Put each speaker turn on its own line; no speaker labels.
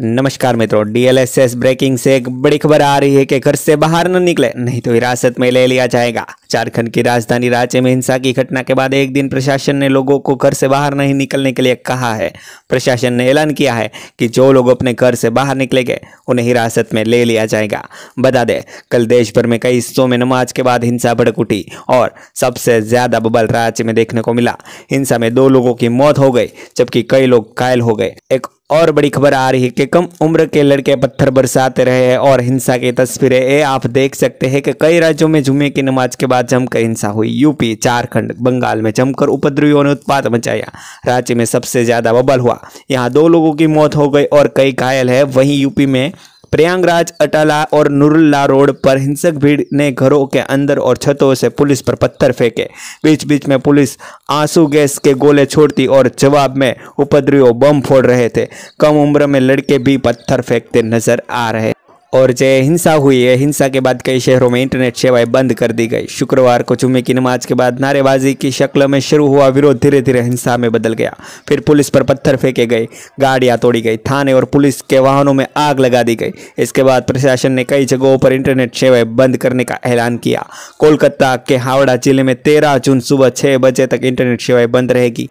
नमस्कार मित्रों DLSS breaking से एक बड़ी खबर आ रही है कि घर से बाहर न निकले नहीं तो हिरासत में ले लिया जाएगा झारखंड की राजधानी रांची में हिंसा की घटना के बाद एक दिन प्रशासन ने लोगों को घर से बाहर नहीं निकलने के लिए कहा है प्रशासन ने ऐलान किया है कि जो लोग अपने घर से बाहर निकलेंगे उन्हें हिरासत में ले लिया जाएगा बता दें कल देश भर में कई हिस्सों में नमाज के बाद हिंसा भड़क उठी और सबसे ज़्यादा बबल रांची में देखने को मिला हिंसा में दो लोगों की मौत हो गई जबकि कई लोग घायल हो गए एक और बड़ी खबर आ रही है कि कम उम्र के लड़के पत्थर बरसाते रहे हैं और हिंसा की तस्वीरें ये आप देख सकते हैं कि कई राज्यों में जुमे की नमाज के बाद जमकर हिंसा हुई यूपी झारखंड बंगाल में जमकर उपद्रवियों ने उत्पात मचाया राज्य में सबसे ज़्यादा बबल हुआ यहाँ दो लोगों की मौत हो गई और कई घायल है वहीं यूपी में प्रयागराज अटाला और नुरला रोड पर हिंसक भीड़ ने घरों के अंदर और छतों से पुलिस पर पत्थर फेंके बीच बीच में पुलिस आंसू गैस के गोले छोड़ती और जवाब में उपद्रवियों बम फोड़ रहे थे कम उम्र में लड़के भी पत्थर फेंकते नजर आ रहे और जय हिंसा हुई है हिंसा के बाद कई शहरों में इंटरनेट सेवाएं बंद कर दी गई शुक्रवार को जुम्मे की नमाज के बाद नारेबाजी की शक्ल में शुरू हुआ विरोध धीरे धीरे हिंसा में बदल गया फिर पुलिस पर पत्थर फेंके गए गाड़ियां तोड़ी गई थाने और पुलिस के वाहनों में आग लगा दी गई इसके बाद प्रशासन ने कई जगहों पर इंटरनेट सेवाएं बंद करने का ऐलान किया कोलकाता के हावड़ा जिले में तेरह जून सुबह छः बजे तक इंटरनेट सेवाएं बंद रहेगी